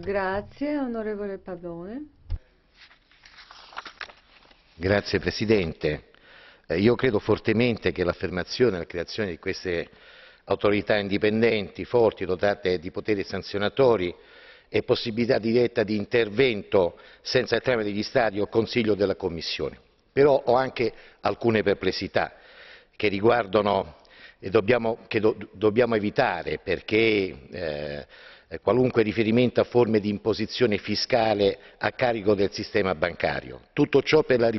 Grazie, onorevole Padone. Grazie Presidente. Eh, io credo fortemente che l'affermazione e la creazione di queste autorità indipendenti, forti, dotate di poteri sanzionatori e possibilità diretta di intervento senza il tramite degli Stati o Consiglio della Commissione. Però ho anche alcune perplessità che riguardano e dobbiamo, che do, dobbiamo evitare perché eh, eh, qualunque riferimento a forme di imposizione fiscale a carico del sistema bancario. Tutto ciò per la,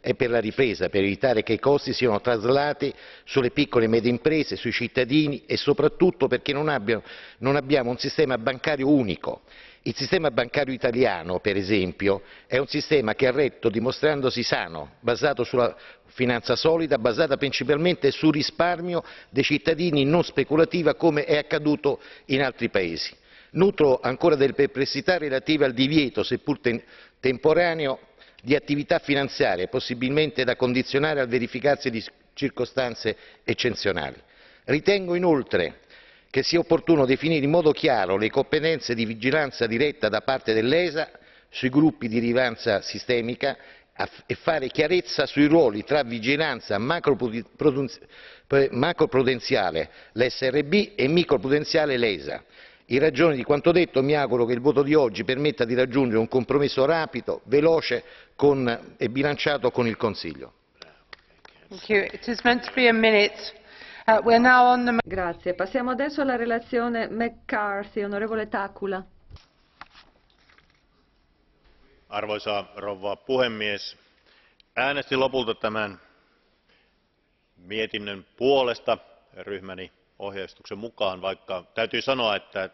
è per la ripresa, per evitare che i costi siano traslati sulle piccole e medie imprese, sui cittadini e soprattutto perché non, abbiano, non abbiamo un sistema bancario unico. Il sistema bancario italiano, per esempio, è un sistema che ha retto dimostrandosi sano, basato sulla finanza solida, basata principalmente sul risparmio dei cittadini non speculativa come è accaduto in altri paesi. Nutro ancora delle perplessità relative al divieto, seppur temporaneo, di attività finanziarie, possibilmente da condizionare al verificarsi di circostanze eccezionali. Ritengo inoltre che sia opportuno definire in modo chiaro le competenze di vigilanza diretta da parte dell'ESA sui gruppi di rilevanza sistemica e fare chiarezza sui ruoli tra vigilanza macroprudenziale l'SRB e microprudenziale l'ESA, in ragione di quanto detto mi auguro che il voto di oggi permetta di raggiungere un compromesso rapido, veloce con, e bilanciato con il Consiglio. Uh, Grazie. Passiamo adesso alla relazione McCarthy. Onorevole Tacula. Arvoisa rouva puhemies, äänestin lopulta tämän mietinnön puolesta ryhmäni ohjeistuksen mukaan, vaikka täytyy sanoa, että